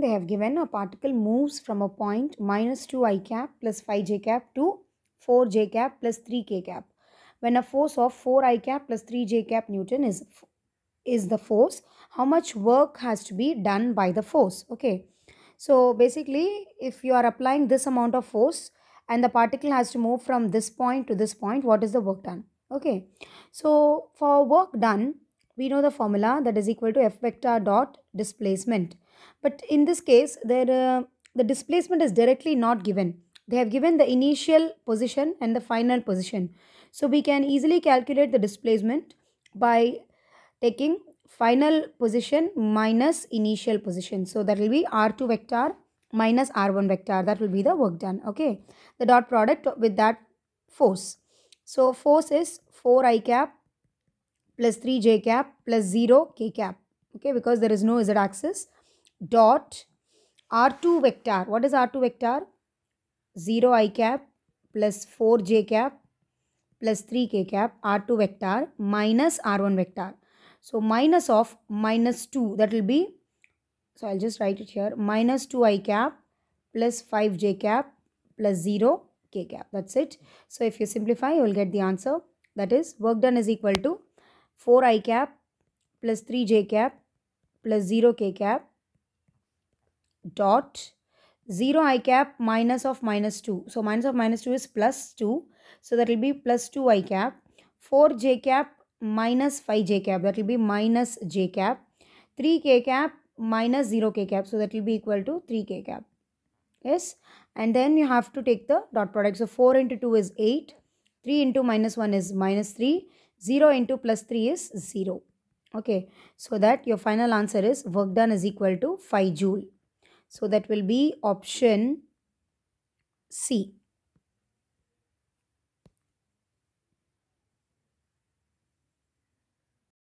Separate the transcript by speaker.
Speaker 1: they have given a particle moves from a point minus 2i cap plus 5j cap to 4j cap plus 3k cap. When a force of 4i cap plus 3j cap Newton is, is the force, how much work has to be done by the force? Okay. So basically, if you are applying this amount of force and the particle has to move from this point to this point, what is the work done? Okay. So for work done, we know the formula that is equal to f vector dot displacement. But in this case, there uh, the displacement is directly not given. They have given the initial position and the final position. So we can easily calculate the displacement by taking final position minus initial position. So that will be R2 vector minus R1 vector. That will be the work done. Okay. The dot product with that force. So force is 4i cap plus 3 j cap plus 0 k cap. Okay, because there is no z axis dot r2 vector. What is r2 vector? 0 i cap plus 4 j cap plus 3 k cap r2 vector minus r1 vector. So minus of minus 2 that will be so I'll just write it here minus 2 i cap plus 5 j cap plus 0 k cap. That's it. So if you simplify you will get the answer that is work done is equal to 4 i cap plus 3 j cap plus 0 k cap dot 0 i cap minus of minus 2. So, minus of minus 2 is plus 2. So, that will be plus 2 i cap. 4 j cap minus 5 j cap. That will be minus j cap. 3 k cap minus 0 k cap. So, that will be equal to 3 k cap. Yes. And then you have to take the dot product. So, 4 into 2 is 8. 3 into minus 1 is minus 3. 0 into plus 3 is 0. Okay, so that your final answer is work done is equal to 5 joule. So that will be option C.